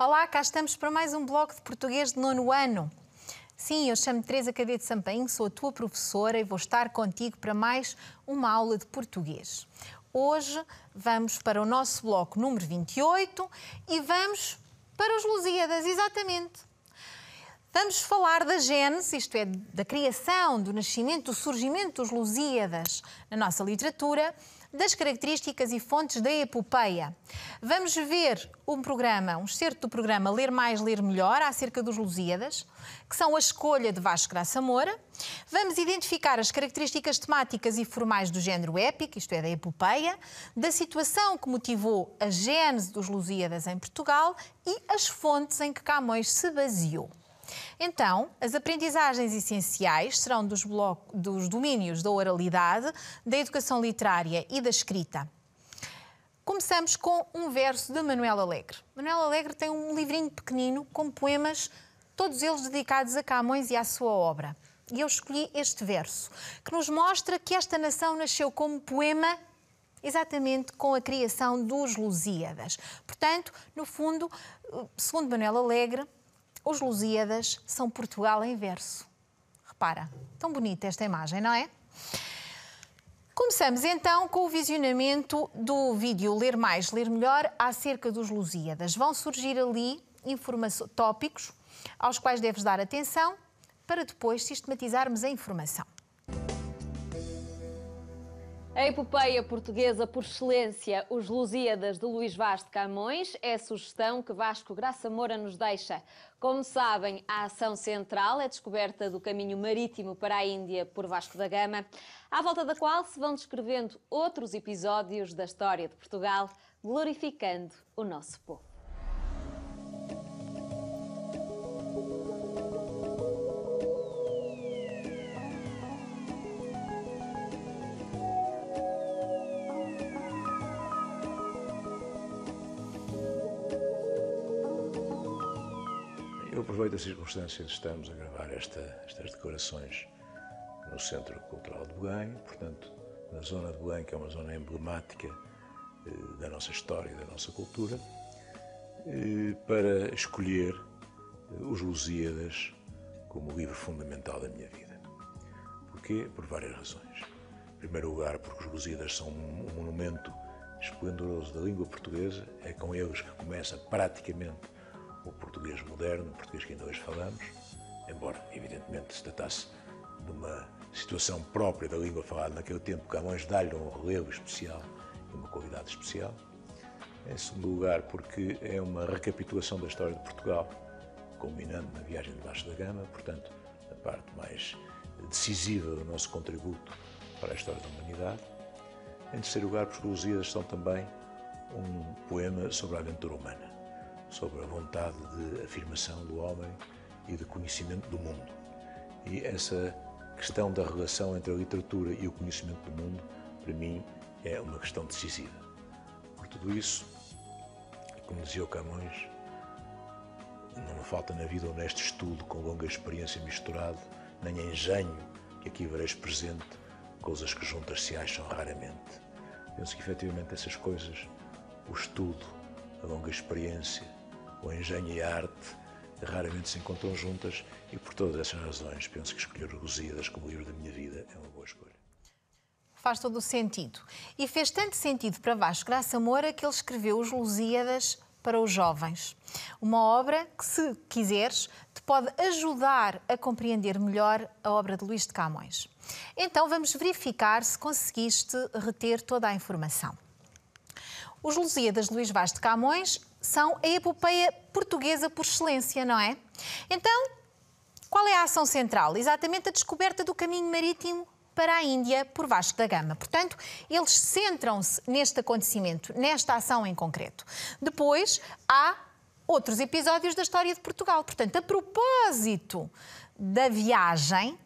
Olá, cá estamos para mais um bloco de português de nono ano. Sim, eu chamo-me Teresa Cadete Sampaim, sou a tua professora e vou estar contigo para mais uma aula de português. Hoje vamos para o nosso bloco número 28 e vamos para os Lusíadas, exatamente. Vamos falar da Gênesis, isto é, da criação, do nascimento, do surgimento dos Lusíadas na nossa literatura das características e fontes da epopeia. Vamos ver um programa, um excerto do programa Ler Mais, Ler Melhor, acerca dos Lusíadas, que são a escolha de Vasco Graça Moura. Vamos identificar as características temáticas e formais do género épico, isto é, da epopeia, da situação que motivou a gênese dos Lusíadas em Portugal e as fontes em que Camões se baseou. Então, as aprendizagens essenciais serão dos, dos domínios da oralidade, da educação literária e da escrita. Começamos com um verso de Manuel Alegre. Manuel Alegre tem um livrinho pequenino com poemas, todos eles dedicados a Camões e à sua obra. E eu escolhi este verso, que nos mostra que esta nação nasceu como poema exatamente com a criação dos Lusíadas. Portanto, no fundo, segundo Manuel Alegre, os Lusíadas são Portugal em verso. Repara, tão bonita esta imagem, não é? Começamos então com o visionamento do vídeo Ler Mais, Ler Melhor acerca dos Lusíadas. Vão surgir ali tópicos aos quais deves dar atenção para depois sistematizarmos a informação. A epopeia portuguesa por excelência, Os Lusíadas de Luís Vaz de Camões, é a sugestão que Vasco Graça Moura nos deixa. Como sabem, a ação central é a descoberta do caminho marítimo para a Índia por Vasco da Gama, à volta da qual se vão descrevendo outros episódios da história de Portugal, glorificando o nosso povo. aproveito a circunstância de estarmos a gravar esta, estas decorações no Centro Cultural de Belém, portanto, na zona de Belém, que é uma zona emblemática eh, da nossa história, e da nossa cultura, eh, para escolher eh, os Lusíadas como livro fundamental da minha vida. Porquê? Por várias razões. Em primeiro lugar, porque os Lusíadas são um monumento esplendoroso da língua portuguesa, é com eles que começa praticamente o português moderno, o português que ainda hoje falamos, embora, evidentemente, se tratasse de uma situação própria da língua falada naquele tempo, Camões dá-lhe um relevo especial e uma qualidade especial. Em segundo lugar, porque é uma recapitulação da história de Portugal, culminando na viagem de baixo da gama, portanto, a parte mais decisiva do nosso contributo para a história da humanidade. Em terceiro lugar, porque os são também um poema sobre a aventura humana sobre a vontade de afirmação do homem e de conhecimento do mundo. E essa questão da relação entre a literatura e o conhecimento do mundo, para mim, é uma questão decisiva. Por tudo isso, como dizia o Camões, não me falta na vida honesto estudo com longa experiência misturado, nem engenho que aqui vereis presente, coisas que juntas se acham raramente. Penso que efetivamente essas coisas, o estudo, a longa experiência, o engenho e a arte raramente se encontram juntas e por todas essas razões penso que escolher Lusíadas como livro da minha vida é uma boa escolha. Faz todo o sentido. E fez tanto sentido para Vasco Graça Moura que ele escreveu os Lusíadas para os jovens. Uma obra que, se quiseres, te pode ajudar a compreender melhor a obra de Luís de Camões. Então vamos verificar se conseguiste reter toda a informação. Os Lusíadas de Luís Vaz de Camões são a epopeia portuguesa por excelência, não é? Então, qual é a ação central? Exatamente a descoberta do caminho marítimo para a Índia por Vasco da Gama. Portanto, eles centram-se neste acontecimento, nesta ação em concreto. Depois, há outros episódios da história de Portugal. Portanto, a propósito da viagem,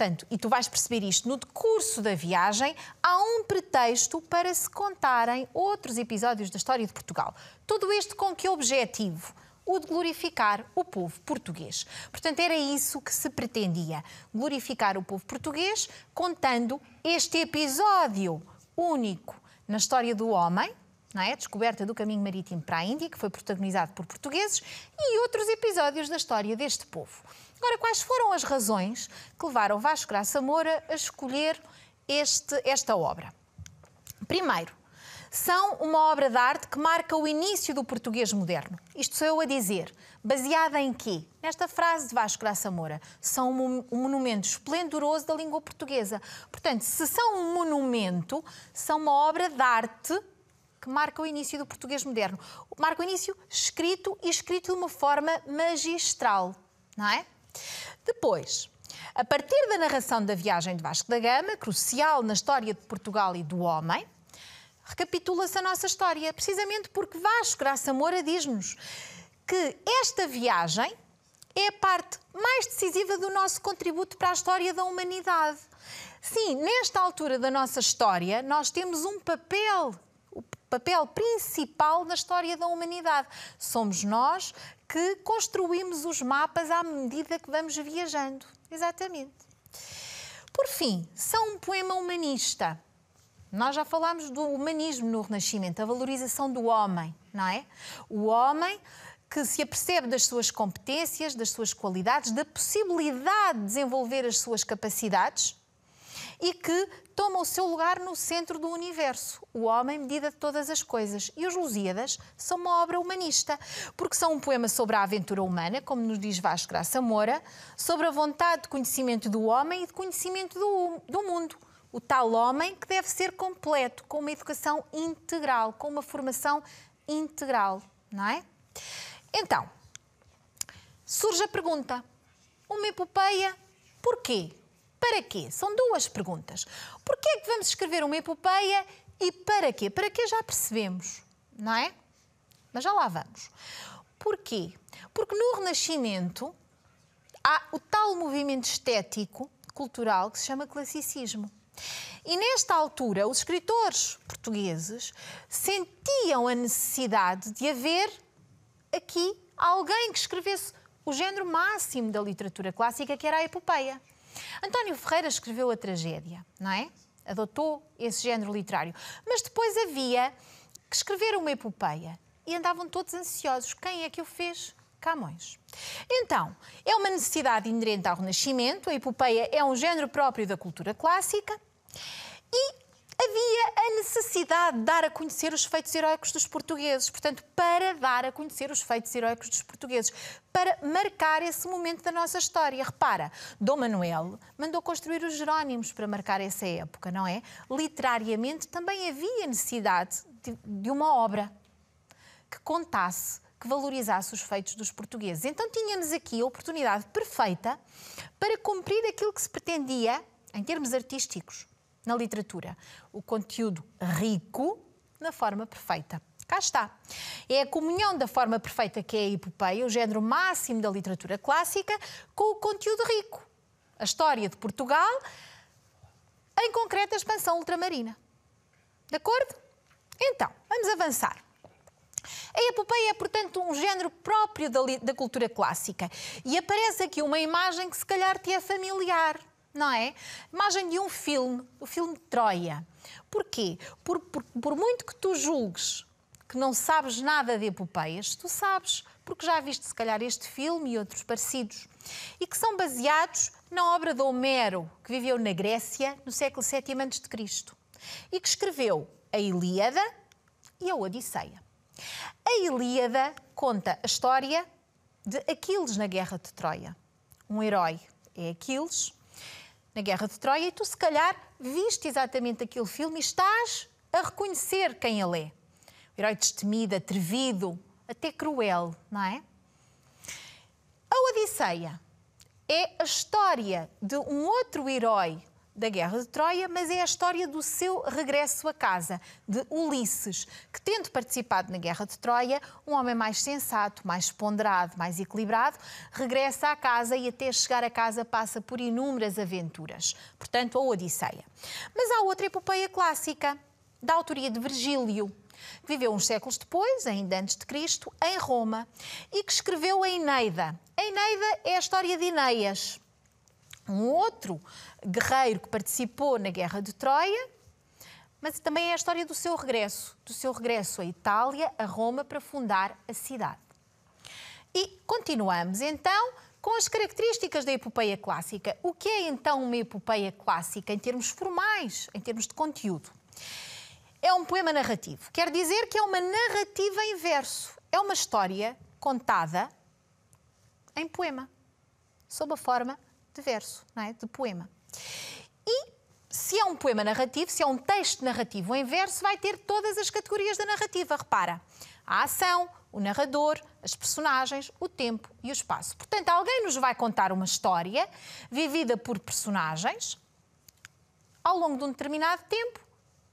Portanto, e tu vais perceber isto no decurso da viagem, há um pretexto para se contarem outros episódios da história de Portugal. Tudo isto com que objetivo? o de glorificar o povo português. Portanto, era isso que se pretendia: glorificar o povo português, contando este episódio único na história do homem. Não é? Descoberta do caminho marítimo para a Índia, que foi protagonizado por portugueses, e outros episódios da história deste povo. Agora, quais foram as razões que levaram Vasco Graça Moura a escolher este, esta obra? Primeiro, são uma obra de arte que marca o início do português moderno. Isto sou eu a dizer. Baseada em quê? Nesta frase de Vasco Graça Moura. São um monumento esplendoroso da língua portuguesa. Portanto, se são um monumento, são uma obra de arte que marca o início do português moderno. Marca o início escrito e escrito de uma forma magistral, não é? Depois, a partir da narração da viagem de Vasco da Gama, crucial na história de Portugal e do homem, recapitula-se a nossa história, precisamente porque Vasco Graça Moura diz-nos que esta viagem é a parte mais decisiva do nosso contributo para a história da humanidade. Sim, nesta altura da nossa história, nós temos um papel, o papel principal na história da humanidade. Somos nós que construímos os mapas à medida que vamos viajando. Exatamente. Por fim, são um poema humanista. Nós já falámos do humanismo no Renascimento, a valorização do homem, não é? O homem que se apercebe das suas competências, das suas qualidades, da possibilidade de desenvolver as suas capacidades e que toma o seu lugar no centro do universo, o homem medida de todas as coisas. E os Lusíadas são uma obra humanista, porque são um poema sobre a aventura humana, como nos diz Vasco Graça Moura, sobre a vontade de conhecimento do homem e de conhecimento do, do mundo. O tal homem que deve ser completo, com uma educação integral, com uma formação integral, não é? Então, surge a pergunta: uma epopeia, porquê? Para quê? São duas perguntas. que é que vamos escrever uma epopeia e para quê? Para quê já percebemos, não é? Mas já lá vamos. Porquê? Porque no Renascimento há o tal movimento estético, cultural, que se chama classicismo. E nesta altura, os escritores portugueses sentiam a necessidade de haver aqui alguém que escrevesse o género máximo da literatura clássica, que era a epopeia. António Ferreira escreveu a tragédia, não é? Adotou esse género literário. Mas depois havia que escrever uma epopeia e andavam todos ansiosos. Quem é que o fez? Camões. Então, é uma necessidade inerente ao Renascimento, a epopeia é um género próprio da cultura clássica e havia a necessidade de dar a conhecer os feitos heróicos dos portugueses. Portanto, para dar a conhecer os feitos heróicos dos portugueses, para marcar esse momento da nossa história. Repara, Dom Manuel mandou construir os Jerónimos para marcar essa época, não é? Literariamente também havia necessidade de uma obra que contasse que valorizasse os feitos dos portugueses. Então tínhamos aqui a oportunidade perfeita para cumprir aquilo que se pretendia em termos artísticos na literatura. O conteúdo rico na forma perfeita. Cá está. É a comunhão da forma perfeita que é a epopeia, o género máximo da literatura clássica, com o conteúdo rico. A história de Portugal, em concreto a expansão ultramarina. De acordo? Então, vamos avançar. A epopeia é, portanto, um género próprio da, da cultura clássica e aparece aqui uma imagem que se calhar te é familiar não é? Imagem de um filme, o filme Troia. Porquê? Por, por, por, muito que tu julgues que não sabes nada de epopeias, tu sabes, porque já viste se calhar este filme e outros parecidos, e que são baseados na obra de Homero, que viveu na Grécia no século VII a.C., e que escreveu a Ilíada e a Odisseia. A Ilíada conta a história de Aquiles na Guerra de Troia. Um herói é Aquiles, na Guerra de Troia e tu, se calhar, viste exatamente aquele filme e estás a reconhecer quem ele é. O herói destemido, atrevido, até cruel, não é? A Odisseia é a história de um outro herói da Guerra de Troia, mas é a história do seu regresso a casa, de Ulisses, que, tendo participado na Guerra de Troia, um homem mais sensato, mais ponderado, mais equilibrado, regressa à casa e, até chegar a casa, passa por inúmeras aventuras. Portanto, a Odisseia. Mas há outra epopeia clássica, da autoria de Virgílio, viveu uns séculos depois, ainda antes de Cristo, em Roma, e que escreveu a Eneida. A Eneida é a história de Ineias. Um outro guerreiro que participou na Guerra de Troia, mas também é a história do seu regresso, do seu regresso à Itália, a Roma, para fundar a cidade. E continuamos então com as características da epopeia clássica. O que é então uma epopeia clássica em termos formais, em termos de conteúdo? É um poema narrativo. Quer dizer que é uma narrativa em verso. É uma história contada em poema, sob a forma de verso, não é? de poema. E se é um poema narrativo, se é um texto narrativo em verso, vai ter todas as categorias da narrativa. Repara, a ação, o narrador, as personagens, o tempo e o espaço. Portanto, alguém nos vai contar uma história vivida por personagens ao longo de um determinado tempo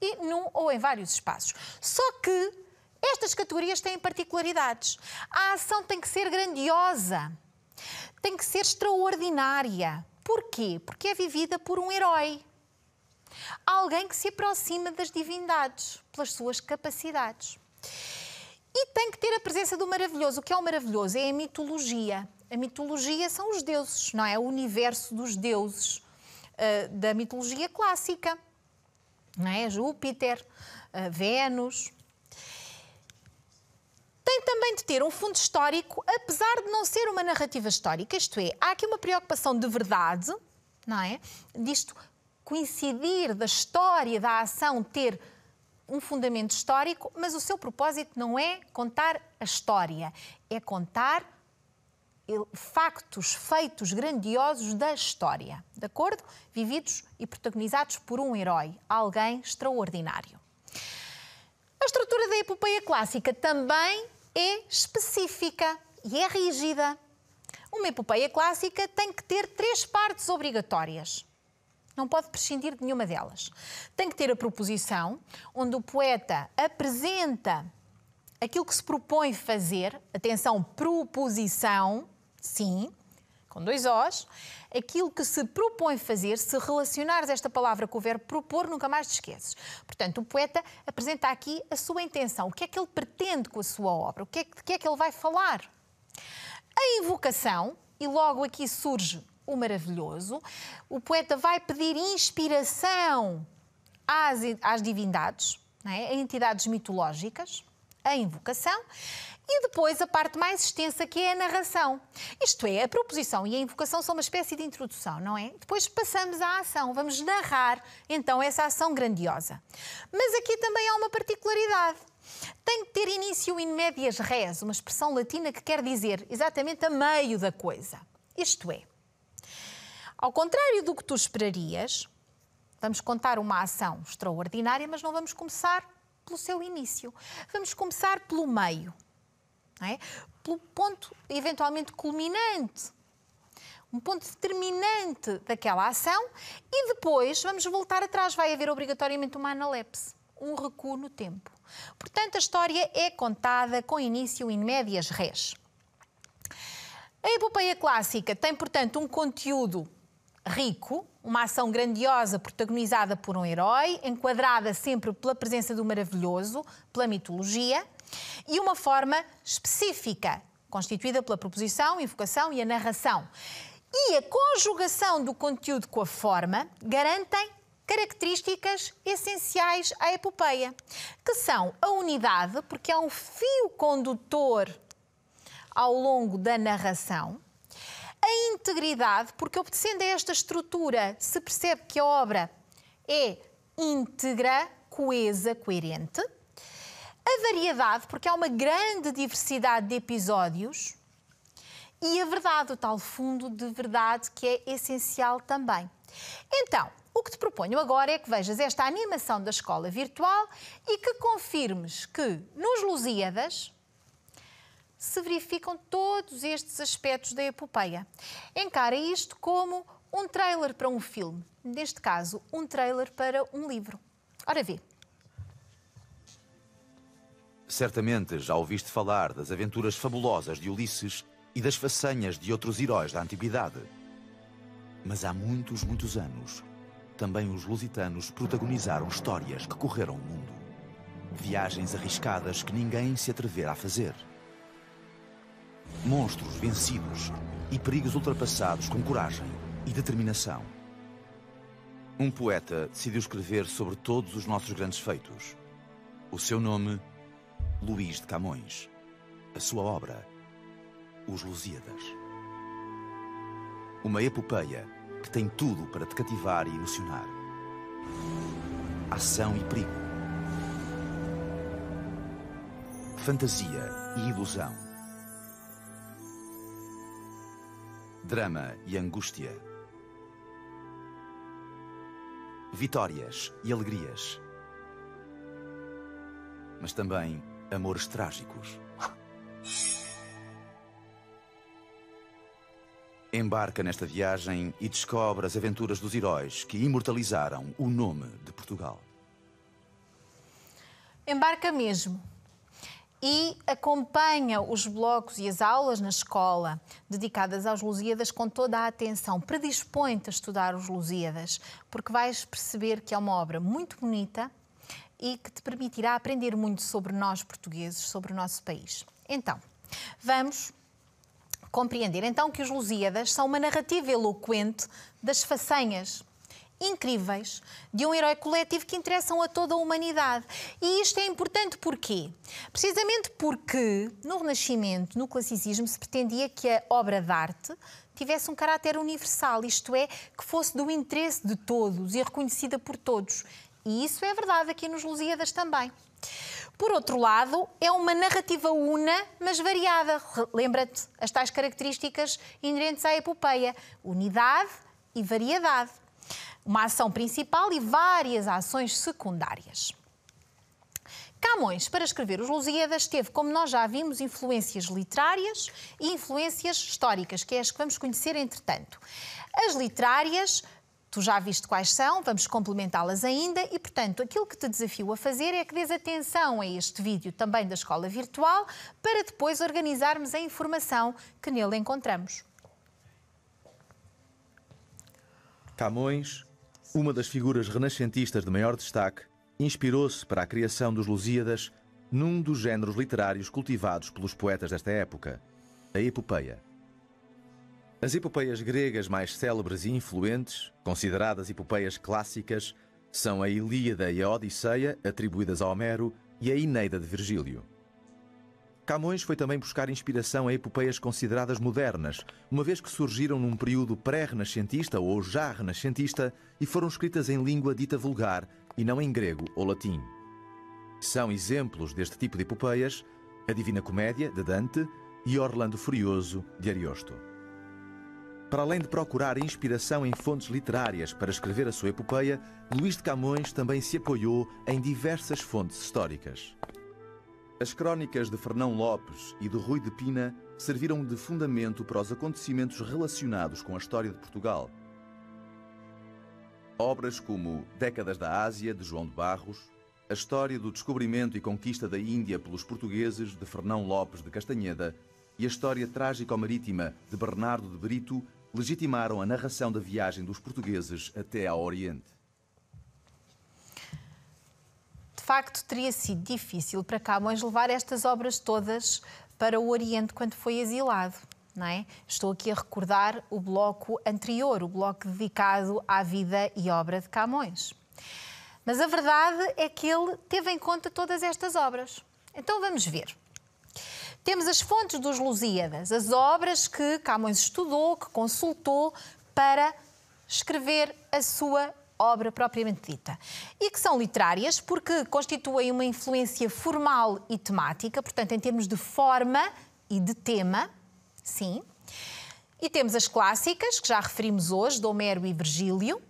e num ou em vários espaços. Só que estas categorias têm particularidades. A ação tem que ser grandiosa, tem que ser extraordinária, Porquê? Porque é vivida por um herói. Alguém que se aproxima das divindades pelas suas capacidades. E tem que ter a presença do maravilhoso. O que é o maravilhoso? É a mitologia. A mitologia são os deuses, não é? O universo dos deuses uh, da mitologia clássica. Não é? Júpiter, uh, Vênus tem também de ter um fundo histórico, apesar de não ser uma narrativa histórica. Isto é, há aqui uma preocupação de verdade, não é? Disto coincidir da história da ação ter um fundamento histórico, mas o seu propósito não é contar a história, é contar factos, feitos grandiosos da história, de acordo? Vividos e protagonizados por um herói, alguém extraordinário. A estrutura da epopeia clássica também é específica e é rígida. Uma epopeia clássica tem que ter três partes obrigatórias. Não pode prescindir de nenhuma delas. Tem que ter a proposição, onde o poeta apresenta aquilo que se propõe fazer. Atenção, proposição, sim com dois Os, aquilo que se propõe fazer, se relacionares esta palavra com o verbo propor, nunca mais te esqueces. Portanto, o poeta apresenta aqui a sua intenção, o que é que ele pretende com a sua obra, o que é, que é que ele vai falar. A invocação, e logo aqui surge o maravilhoso, o poeta vai pedir inspiração às, às divindades, é? a entidades mitológicas, a invocação, e depois a parte mais extensa que é a narração. Isto é, a proposição e a invocação são uma espécie de introdução, não é? Depois passamos à ação, vamos narrar então essa ação grandiosa. Mas aqui também há uma particularidade. Tem que ter início in medias res, uma expressão latina que quer dizer exatamente a meio da coisa. Isto é, ao contrário do que tu esperarias, vamos contar uma ação extraordinária, mas não vamos começar pelo seu início. Vamos começar pelo meio não é? pelo ponto eventualmente culminante um ponto determinante daquela ação e depois vamos voltar atrás, vai haver obrigatoriamente uma analepse, um recuo no tempo. Portanto, a história é contada com início em médias res. A epopeia clássica tem, portanto, um conteúdo rico, uma ação grandiosa protagonizada por um herói, enquadrada sempre pela presença do maravilhoso, pela mitologia e uma forma específica, constituída pela proposição, invocação e a narração. E a conjugação do conteúdo com a forma garantem características essenciais à epopeia, que são a unidade, porque é um fio condutor ao longo da narração, a integridade, porque obedecendo a esta estrutura se percebe que a obra é íntegra, coesa, coerente, a variedade, porque há uma grande diversidade de episódios, e a verdade, o tal fundo de verdade que é essencial também. Então, o que te proponho agora é que vejas esta animação da escola virtual e que confirmes que nos Lusíadas se verificam todos estes aspectos da epopeia. Encara isto como um trailer para um filme, neste caso, um trailer para um livro. Ora vê. Certamente já ouviste falar das aventuras fabulosas de Ulisses e das façanhas de outros heróis da antiguidade. Mas há muitos, muitos anos, também os lusitanos protagonizaram histórias que correram o mundo. Viagens arriscadas que ninguém se atreverá a fazer. Monstros vencidos e perigos ultrapassados com coragem e determinação. Um poeta decidiu escrever sobre todos os nossos grandes feitos. O seu nome Luís de Camões. A sua obra, Os Lusíadas. Uma epopeia que tem tudo para te cativar e emocionar. Ação e perigo. Fantasia e ilusão. Drama e angústia. Vitórias e alegrias. Mas também Amores Trágicos. Embarca nesta viagem e descobre as aventuras dos heróis que imortalizaram o nome de Portugal. Embarca mesmo e acompanha os blocos e as aulas na escola dedicadas aos Lusíadas com toda a atenção. Predispõe-te a estudar os Lusíadas, porque vais perceber que é uma obra muito bonita, e que te permitirá aprender muito sobre nós portugueses, sobre o nosso país. Então, vamos compreender então que os Lusíadas são uma narrativa eloquente das façanhas incríveis de um herói coletivo que interessam a toda a humanidade. E isto é importante porquê? Precisamente porque no Renascimento, no Classicismo, se pretendia que a obra de arte tivesse um caráter universal, isto é, que fosse do interesse de todos e reconhecida por todos. E isso é verdade aqui nos Lusíadas também. Por outro lado, é uma narrativa una, mas variada. Lembra-te as tais características inerentes à epopeia: unidade e variedade. Uma ação principal e várias ações secundárias. Camões, para escrever os Lusíadas, teve, como nós já vimos, influências literárias e influências históricas, que é as que vamos conhecer entretanto. As literárias Tu já viste quais são, vamos complementá-las ainda e, portanto, aquilo que te desafio a fazer é que dês atenção a este vídeo também da escola virtual para depois organizarmos a informação que nele encontramos. Camões, uma das figuras renascentistas de maior destaque, inspirou-se para a criação dos Lusíadas num dos géneros literários cultivados pelos poetas desta época, a epopeia. As epopeias gregas mais célebres e influentes, consideradas epopeias clássicas, são a Ilíada e a Odisseia, atribuídas a Homero, e a Eneida de Virgílio. Camões foi também buscar inspiração a epopeias consideradas modernas, uma vez que surgiram num período pré-renascentista ou já renascentista e foram escritas em língua dita vulgar e não em grego ou latim. São exemplos deste tipo de epopeias a Divina Comédia, de Dante, e Orlando Furioso, de Ariosto. Para além de procurar inspiração em fontes literárias para escrever a sua epopeia, Luís de Camões também se apoiou em diversas fontes históricas. As crónicas de Fernão Lopes e de Rui de Pina serviram de fundamento para os acontecimentos relacionados com a história de Portugal. Obras como Décadas da Ásia, de João de Barros, A História do Descobrimento e Conquista da Índia pelos Portugueses, de Fernão Lopes de Castanheda, e A História Trágico-Marítima, de Bernardo de Brito, legitimaram a narração da viagem dos portugueses até ao Oriente. De facto, teria sido difícil para Camões levar estas obras todas para o Oriente quando foi exilado. É? Estou aqui a recordar o bloco anterior, o bloco dedicado à vida e obra de Camões. Mas a verdade é que ele teve em conta todas estas obras. Então vamos ver. Temos as fontes dos Lusíadas, as obras que Camões estudou, que consultou para escrever a sua obra propriamente dita. E que são literárias porque constituem uma influência formal e temática, portanto, em termos de forma e de tema, sim. E temos as clássicas, que já referimos hoje, de Homero e Virgílio,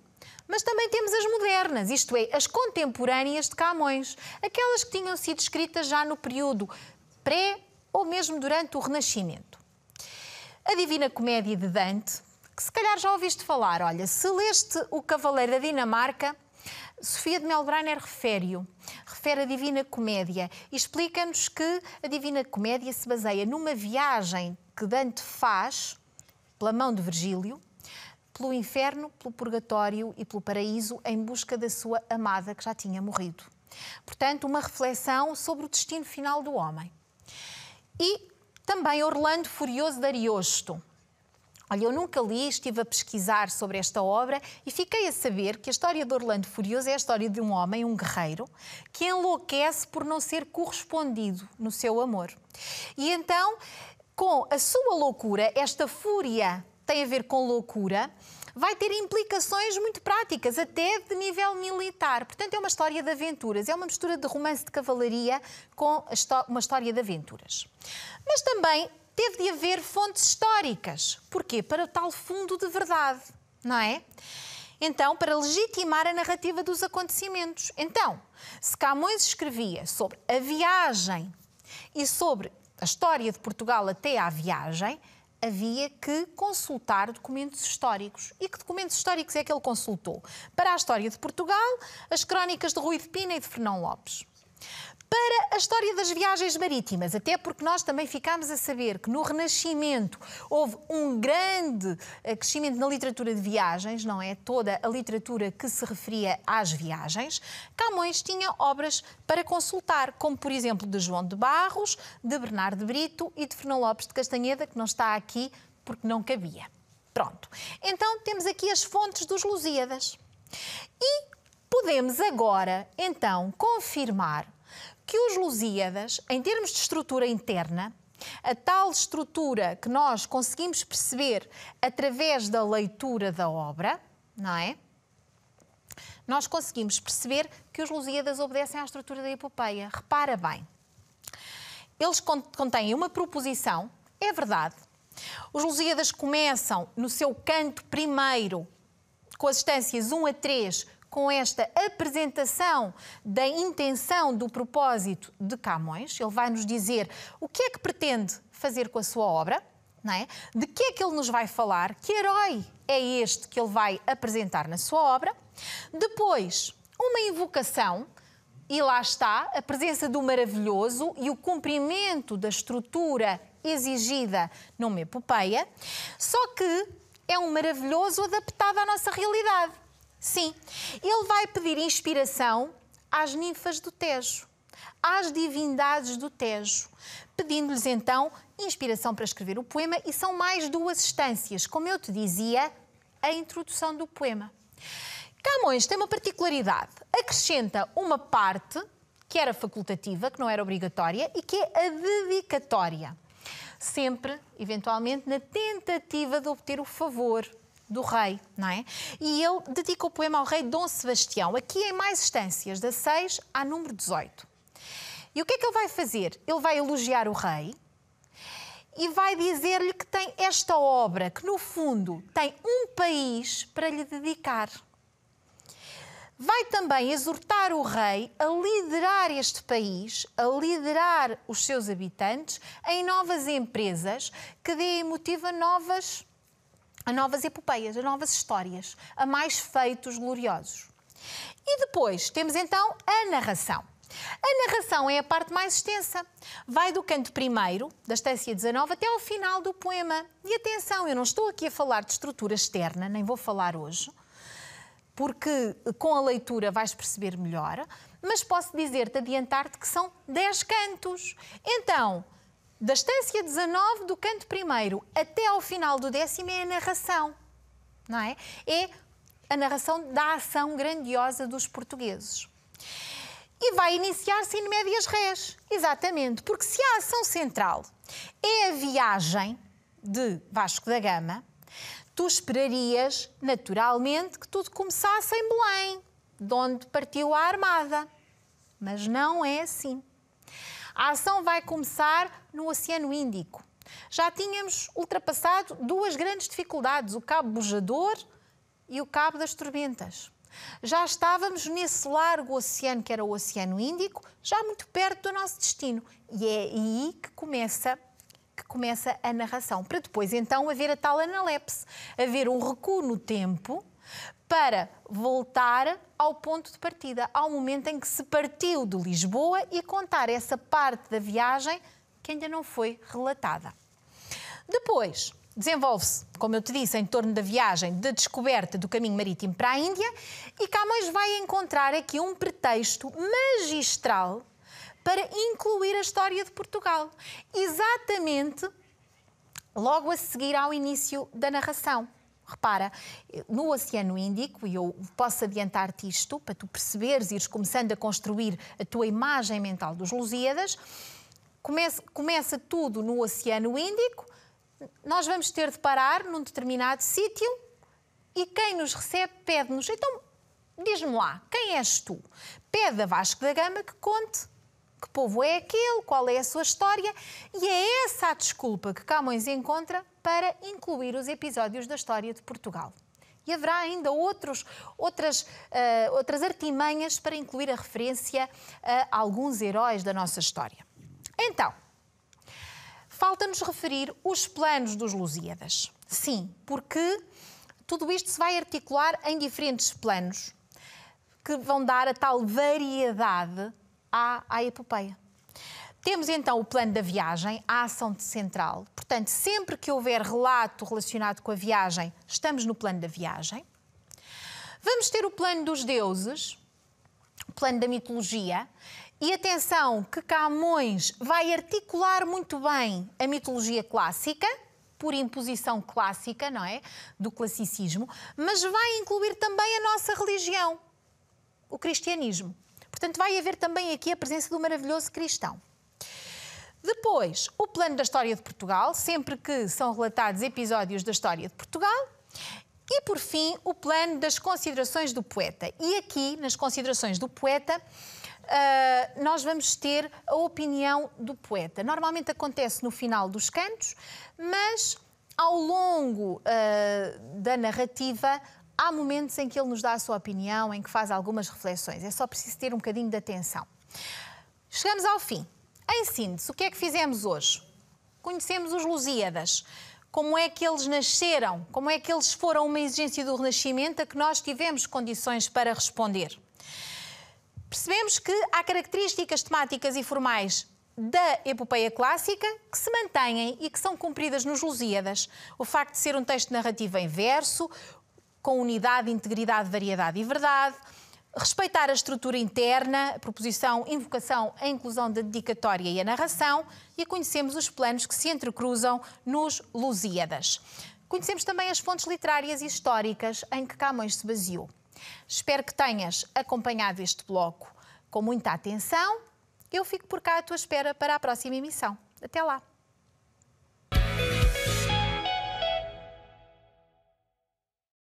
mas também temos as modernas, isto é, as contemporâneas de Camões, aquelas que tinham sido escritas já no período pré ou mesmo durante o Renascimento. A Divina Comédia de Dante, que se calhar já ouviste falar, olha, se leste O Cavaleiro da Dinamarca, Sofia de Melbrenner refere-o, refere a Divina Comédia e explica-nos que a Divina Comédia se baseia numa viagem que Dante faz pela mão de Virgílio, pelo inferno, pelo purgatório e pelo paraíso em busca da sua amada que já tinha morrido. Portanto, uma reflexão sobre o destino final do homem. E também Orlando Furioso de Ariosto. Olha, eu nunca li, estive a pesquisar sobre esta obra e fiquei a saber que a história de Orlando Furioso é a história de um homem, um guerreiro, que enlouquece por não ser correspondido no seu amor. E então, com a sua loucura, esta fúria tem a ver com loucura, vai ter implicações muito práticas, até de nível militar. Portanto, é uma história de aventuras, é uma mistura de romance de cavalaria com uma história de aventuras. Mas também teve de haver fontes históricas. Porquê? Para o tal fundo de verdade, não é? Então, para legitimar a narrativa dos acontecimentos. Então, se Camões escrevia sobre a viagem e sobre a história de Portugal até à viagem, havia que consultar documentos históricos. E que documentos históricos é que ele consultou? Para a história de Portugal, as crónicas de Rui de Pina e de Fernão Lopes para a história das viagens marítimas, até porque nós também ficámos a saber que no Renascimento houve um grande eh, crescimento na literatura de viagens, não é? Toda a literatura que se referia às viagens. Camões tinha obras para consultar, como por exemplo de João de Barros, de Bernardo Brito e de Fernão Lopes de Castanheda, que não está aqui porque não cabia. Pronto. Então temos aqui as fontes dos Lusíadas. E podemos agora, então, confirmar que os Lusíadas, em termos de estrutura interna, a tal estrutura que nós conseguimos perceber através da leitura da obra, não é? Nós conseguimos perceber que os Lusíadas obedecem à estrutura da epopeia. Repara bem. Eles contêm uma proposição, é verdade. Os Lusíadas começam no seu canto primeiro, com as estâncias 1 a 3, com esta apresentação da intenção, do propósito de Camões. Ele vai nos dizer o que é que pretende fazer com a sua obra, não é? de que é que ele nos vai falar, que herói é este que ele vai apresentar na sua obra. Depois, uma invocação. E lá está a presença do maravilhoso e o cumprimento da estrutura exigida numa epopeia, só que é um maravilhoso adaptado à nossa realidade. Sim, ele vai pedir inspiração às ninfas do Tejo, às divindades do Tejo, pedindo-lhes então inspiração para escrever o poema, e são mais duas instâncias, como eu te dizia, a introdução do poema. Camões tem uma particularidade, acrescenta uma parte que era facultativa, que não era obrigatória e que é a dedicatória. Sempre, eventualmente, na tentativa de obter o favor do rei, não é? E ele dedica o poema ao rei Dom Sebastião, aqui em mais instâncias, da 6 à número 18. E o que é que ele vai fazer? Ele vai elogiar o rei e vai dizer-lhe que tem esta obra, que no fundo tem um país para lhe dedicar. Vai também exortar o rei a liderar este país, a liderar os seus habitantes em novas empresas que deem motivo a novas a novas epopeias, a novas histórias, a mais feitos gloriosos. E depois temos então a narração. A narração é a parte mais extensa. Vai do canto primeiro, da estância 19, até ao final do poema. E atenção, eu não estou aqui a falar de estrutura externa, nem vou falar hoje, porque com a leitura vais perceber melhor, mas posso dizer-te, adiantar-te, que são 10 cantos. Então, da estância 19 do canto primeiro até ao final do décimo é a narração, não é? É a narração da ação grandiosa dos portugueses. E vai iniciar-se em médias res, exatamente, porque se a ação central é a viagem de Vasco da Gama, tu esperarias, naturalmente, que tudo começasse em Belém, de onde partiu a armada. Mas não é assim. A ação vai começar no Oceano Índico. Já tínhamos ultrapassado duas grandes dificuldades, o Cabo Bujador e o Cabo das Tormentas. Já estávamos nesse largo oceano que era o Oceano Índico, já muito perto do nosso destino. E é aí que começa que começa a narração, para depois então haver a tal analepse, haver um recuo no tempo para voltar ao ponto de partida, ao momento em que se partiu de Lisboa e contar essa parte da viagem que ainda não foi relatada. Depois, desenvolve-se, como eu te disse, em torno da viagem da descoberta do caminho marítimo para a Índia e Camões vai encontrar aqui um pretexto magistral para incluir a história de Portugal, exatamente logo a seguir ao início da narração. Repara, no Oceano Índico, e eu posso adiantar-te isto para tu perceberes, e ires começando a construir a tua imagem mental dos Lusíadas, começa, começa tudo no Oceano Índico, nós vamos ter de parar num determinado sítio e quem nos recebe pede-nos, então diz-me lá, quem és tu? Pede a Vasco da Gama que conte que povo é aquele? Qual é a sua história? E é essa a desculpa que Camões encontra para incluir os episódios da história de Portugal. E haverá ainda outros, outras, uh, outras artimanhas para incluir a referência a alguns heróis da nossa história. Então, falta-nos referir os planos dos Lusíadas. Sim, porque tudo isto se vai articular em diferentes planos que vão dar a tal variedade à, à epopeia. Temos então o plano da viagem, a ação central. Portanto, sempre que houver relato relacionado com a viagem, estamos no plano da viagem. Vamos ter o plano dos deuses, o plano da mitologia. E atenção, que Camões vai articular muito bem a mitologia clássica, por imposição clássica, não é? Do classicismo, mas vai incluir também a nossa religião, o cristianismo. Portanto, vai haver também aqui a presença do maravilhoso cristão. Depois, o plano da história de Portugal, sempre que são relatados episódios da história de Portugal. E, por fim, o plano das considerações do poeta. E aqui, nas considerações do poeta, Uh, nós vamos ter a opinião do poeta. Normalmente acontece no final dos cantos, mas ao longo uh, da narrativa, Há momentos em que ele nos dá a sua opinião, em que faz algumas reflexões. É só preciso ter um bocadinho de atenção. Chegamos ao fim. Em síntese, o que é que fizemos hoje? Conhecemos os Lusíadas. Como é que eles nasceram? Como é que eles foram uma exigência do Renascimento a que nós tivemos condições para responder? Percebemos que há características temáticas e formais da epopeia clássica que se mantêm e que são cumpridas nos Lusíadas. O facto de ser um texto narrativo em verso, com unidade, integridade, variedade e verdade. Respeitar a estrutura interna, a proposição, invocação, a inclusão da dedicatória e a narração, e conhecemos os planos que se entrecruzam nos Lusíadas. Conhecemos também as fontes literárias e históricas em que Camões se baseou. Espero que tenhas acompanhado este bloco com muita atenção. Eu fico por cá à tua espera para a próxima emissão. Até lá!